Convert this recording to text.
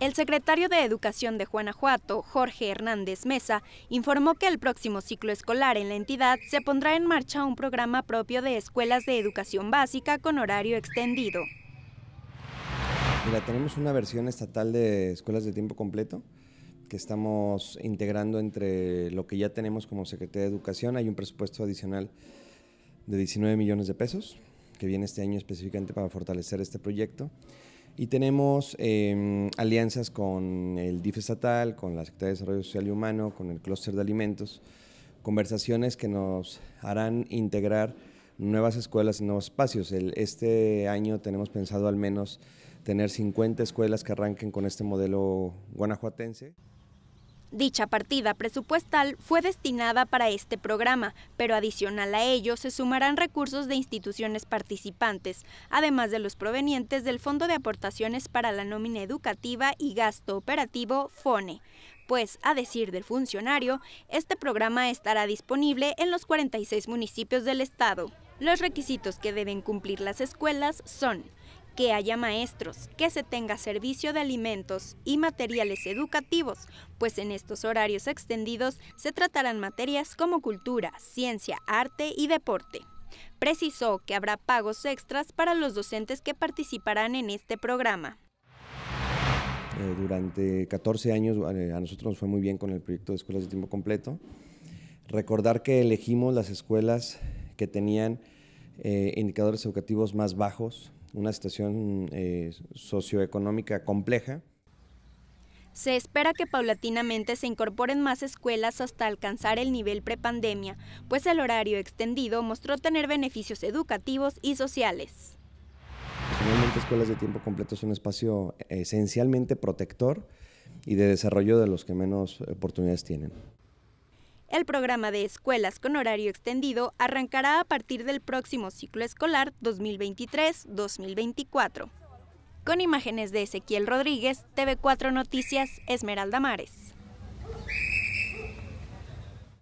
El secretario de Educación de Guanajuato, Jorge Hernández Mesa, informó que el próximo ciclo escolar en la entidad se pondrá en marcha un programa propio de escuelas de educación básica con horario extendido. Mira, tenemos una versión estatal de escuelas de tiempo completo que estamos integrando entre lo que ya tenemos como Secretaría de Educación. Hay un presupuesto adicional de 19 millones de pesos que viene este año específicamente para fortalecer este proyecto. Y tenemos em, alianzas con el DIF estatal, con la Secretaría de Desarrollo Social y Humano, con el Clúster de Alimentos, conversaciones que nos harán integrar nuevas escuelas y nuevos espacios. este año tenemos pensado al menos tener 50 escuelas que arranquen con este modelo guanajuatense. Dicha partida presupuestal fue destinada para este programa, pero adicional a ello se sumarán recursos de instituciones participantes, además de los provenientes del Fondo de Aportaciones para la Nómina Educativa y Gasto Operativo FONE, pues, a decir del funcionario, este programa estará disponible en los 46 municipios del estado. Los requisitos que deben cumplir las escuelas son que haya maestros, que se tenga servicio de alimentos y materiales educativos, pues en estos horarios extendidos se tratarán materias como cultura, ciencia, arte y deporte. Precisó que habrá pagos extras para los docentes que participarán en este programa. Eh, durante 14 años eh, a nosotros nos fue muy bien con el proyecto de escuelas de tiempo completo. Recordar que elegimos las escuelas que tenían eh, indicadores educativos más bajos, una situación eh, socioeconómica compleja. Se espera que paulatinamente se incorporen más escuelas hasta alcanzar el nivel prepandemia, pues el horario extendido mostró tener beneficios educativos y sociales. Finalmente, escuelas de tiempo completo es un espacio esencialmente protector y de desarrollo de los que menos oportunidades tienen. El programa de escuelas con horario extendido arrancará a partir del próximo ciclo escolar 2023-2024. Con imágenes de Ezequiel Rodríguez, TV4 Noticias, Esmeralda Mares.